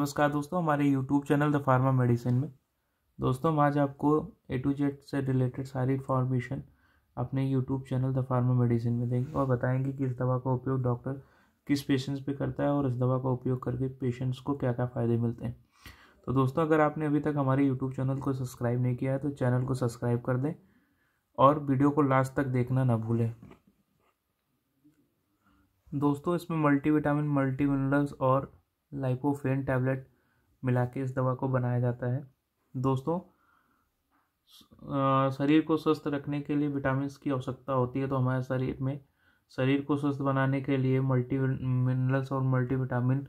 नमस्कार दोस्तों हमारे YouTube channel the pharma medicine में दोस्तों हम आज आपको ए टू जेड से रिलेटेड सारी इन्फॉर्मेशन अपने YouTube channel the pharma medicine में देंगे और बताएंगे कि इस दवा का उपयोग डॉक्टर किस पेशेंट्स पे करता है और इस दवा का उपयोग करके पेशेंट्स को क्या क्या फ़ायदे मिलते हैं तो दोस्तों अगर आपने अभी तक हमारे यूट्यूब चैनल को सब्सक्राइब नहीं किया है तो चैनल को सब्सक्राइब कर दें और वीडियो को लास्ट तक देखना ना भूलें दोस्तों इसमें मल्टीविटामिन मल्टी मिनरल्स और लाइपोफेन टैबलेट मिला के इस दवा को बनाया जाता है दोस्तों शरीर को स्वस्थ रखने के लिए विटामिन की आवश्यकता होती है तो हमारे शरीर में शरीर को स्वस्थ बनाने के लिए मल्टी मिनरल्स और मल्टी विटामिन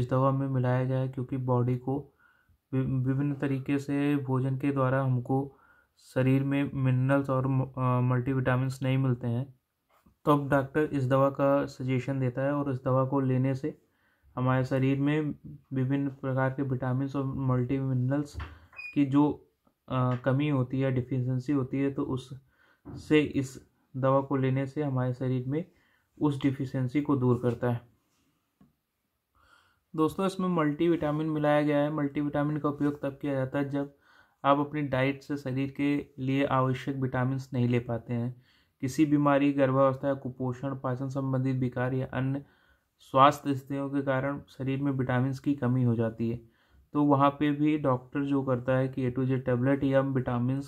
इस दवा में मिलाया जाए क्योंकि बॉडी को विभिन्न तरीके से भोजन के द्वारा हमको शरीर में मिनरल्स और मल्टी विटामिन नहीं मिलते हैं तो अब डॉक्टर इस दवा का सजेशन देता है और इस दवा को लेने से हमारे शरीर में विभिन्न प्रकार के विटामिन और मल्टी मिनरल्स की जो आ, कमी होती है डिफिशेंसी होती है तो उस से इस दवा को लेने से हमारे शरीर में उस डिफिशेंसी को दूर करता है दोस्तों इसमें मल्टी विटामिन मिलाया गया है मल्टी विटामिन का उपयोग तब किया जाता है जब आप अपनी डाइट से शरीर के लिए आवश्यक विटामिन नहीं ले पाते हैं किसी बीमारी गर्भावस्था या कुपोषण पाचन संबंधित विकार या अन्य स्वास्थ्य स्थितियों के कारण शरीर में विटामिन की कमी हो जाती है तो वहाँ पे भी डॉक्टर जो करता है कि ए टू जे टेबलेट या विटामिन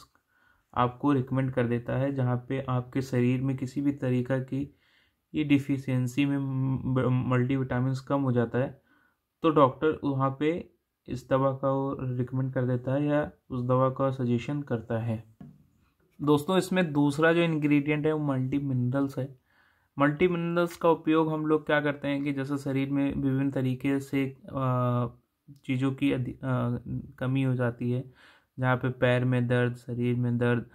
आपको रिकमेंड कर देता है जहाँ पे आपके शरीर में किसी भी तरीका की ये डिफिशियंसी में मल्टी विटामिन कम हो जाता है तो डॉक्टर वहाँ पे इस दवा का रिकमेंड कर देता है या उस दवा का सजेशन करता है दोस्तों इसमें दूसरा जो इंग्रेडिएंट है वो मल्टी मिनरल्स है मल्टी मिनरल्स का उपयोग हम लोग क्या करते हैं कि जैसे शरीर में विभिन्न तरीके से चीज़ों की कमी हो जाती है जहाँ पे पैर में दर्द शरीर में दर्द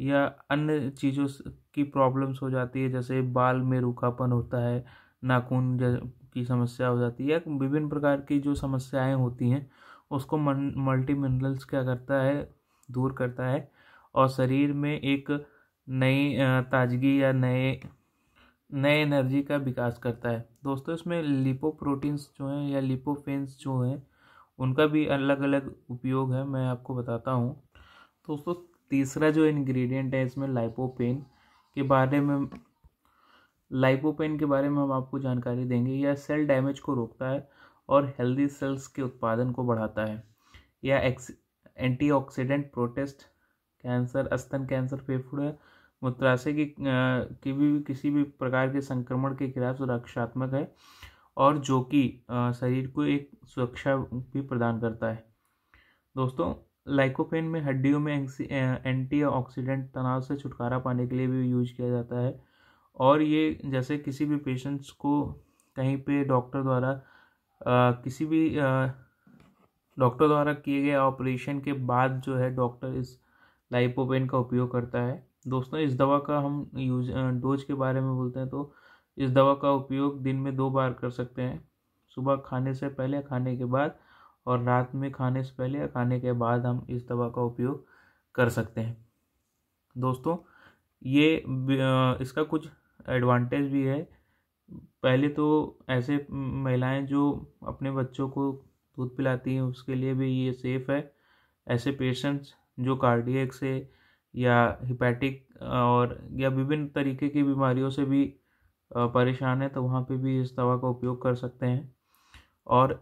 या अन्य चीज़ों की प्रॉब्लम्स हो जाती है जैसे बाल में रूखापन होता है नाखून की समस्या हो जाती है विभिन्न प्रकार की जो समस्याएं होती हैं उसको मल्टी मिनरल्स क्या करता है दूर करता है और शरीर में एक नई ताजगी या नए नए एनर्जी का विकास करता है दोस्तों इसमें लिपोप्रोटीन्स जो हैं या लिपोफेंस जो हैं उनका भी अलग अलग उपयोग है मैं आपको बताता हूँ दोस्तों तीसरा जो इंग्रेडिएंट है इसमें लाइपोपेन के बारे में लाइपोपेन के बारे में हम आपको जानकारी देंगे यह सेल डैमेज को रोकता है और हेल्दी सेल्स के उत्पादन को बढ़ाता है यह एंटीऑक्सीडेंट प्रोटेस्ट कैंसर स्तन कैंसर फेफड़े मूत्राशय की की भी किसी भी प्रकार के संक्रमण के खिलाफ सुरक्षात्मक है और जो कि शरीर को एक सुरक्षा भी प्रदान करता है दोस्तों लाइकोपेन में हड्डियों में एंटी ऑक्सीडेंट तनाव से छुटकारा पाने के लिए भी यूज किया जाता है और ये जैसे किसी भी पेशेंट्स को कहीं पे डॉक्टर द्वारा आ, किसी भी डॉक्टर द्वारा किए गए ऑपरेशन के बाद जो है डॉक्टर इस लाइपोपेन का उपयोग करता है दोस्तों इस दवा का हम यूज डोज के बारे में बोलते हैं तो इस दवा का उपयोग दिन में दो बार कर सकते हैं सुबह खाने से पहले या खाने के बाद और रात में खाने से पहले या खाने के बाद हम इस दवा का उपयोग कर सकते हैं दोस्तों ये इसका कुछ एडवांटेज भी है पहले तो ऐसे महिलाएं जो अपने बच्चों को दूध पिलाती हैं उसके लिए भी ये सेफ़ है ऐसे पेशेंट्स जो कार्डियक से या हिपैटिक और या विभिन्न तरीके की बीमारियों से भी परेशान है तो वहाँ पे भी इस दवा का उपयोग कर सकते हैं और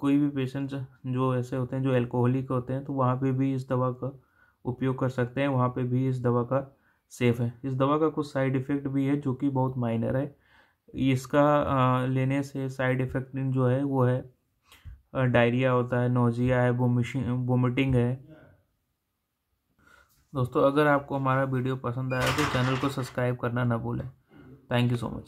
कोई भी पेशेंट जो ऐसे होते हैं जो एल्कोहलिक होते हैं तो वहाँ पे भी इस दवा का उपयोग कर सकते हैं वहाँ पे भी इस दवा का सेफ़ है इस दवा का कुछ साइड इफ़ेक्ट भी है जो कि बहुत माइनर है इसका लेने से साइड इफ़ेक्ट जो है वो है डायरिया होता है नोजिया है वोमिटिंग है दोस्तों अगर आपको हमारा वीडियो पसंद आया तो चैनल को सब्सक्राइब करना ना भूलें थैंक यू सो मच